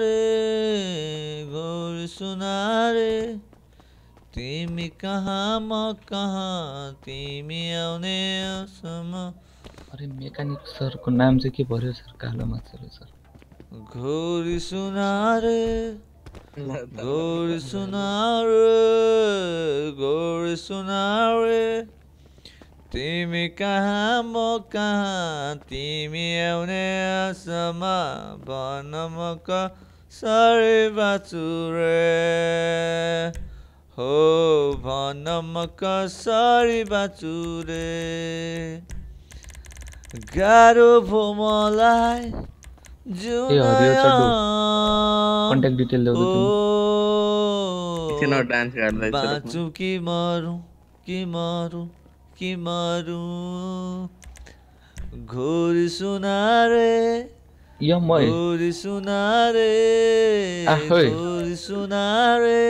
रे गौर सुना रे तिमी कहाँ म कहाँ तिमी आउने अरे मेकानिक सरको नाम चाहिँ के पर्यो सर कालो माछा सर घोरी सुना रे घोरी सुना रे सुना रे तिमी कहाँ म कहाँ तिमी आउने आशामा भन म कसरी रे हो भन म कसरी बाँचु रे गाह्रो भो मलाई कन्ट्याक्ट डिटेल डान्स बाँचु कि मरौँ कि मरु कि मरु घोर सुना रे घोर सुनारे रे घोर सुना रे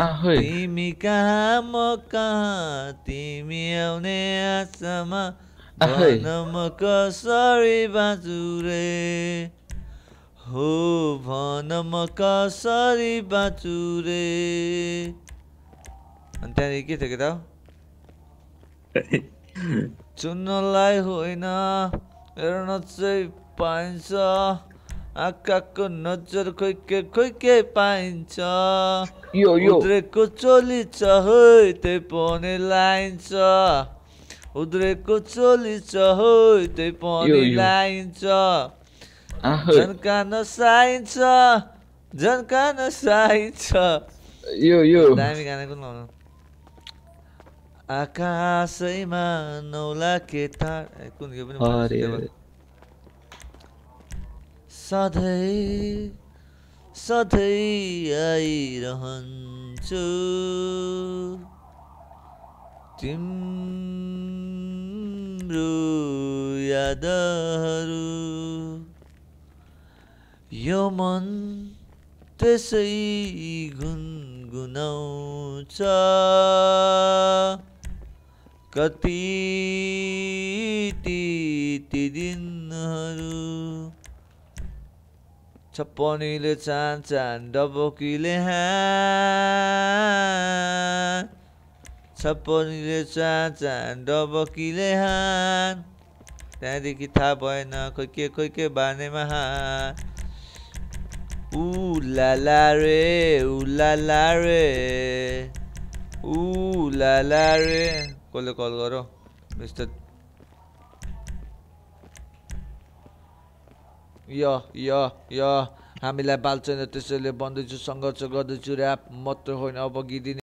तिमी कहाँ म कहाँ तिमी आउने आशामा भन म कसरी बाँचु रे हो भन म कसरी बाँचु रे अनि त्यहाँदेखि के थियो के चुन्नलाई होइन मेरो नचै पाइन्छ आँखाको नजर खोइ के खोइ के पाइन्छ उद्रेको चोली छ है त्यही पनि लाइन्छ उद्रेको चोली छ है त्यही पनि लाइन्छ झन्का नसाइन्छ झन्का नसाइन्छ यो यो दामी गाना कुन आकाशैमा नौला केटार कुन यो पनि सधैँ सधैँ आइरहन्छु तिम्रो यादहरू यो मन त्यसै गुनगुनाउँछ कति ती दिनहरू छप्पनीले चान चान डबकीले हान छप्पनीले चान चान डबकीले हान त्यहाँदेखि थाहा भएन खोइ के खोइ के बानेमा हान ऊ रे ऊ लाला रे ऊ लाला रे कसले कल गर मिस्टर य य य हामीलाई छैन त्यसैले भन्दैछु सङ्घर्ष गर्दैछु ऱ्याप मात्र होइन अब गिदिने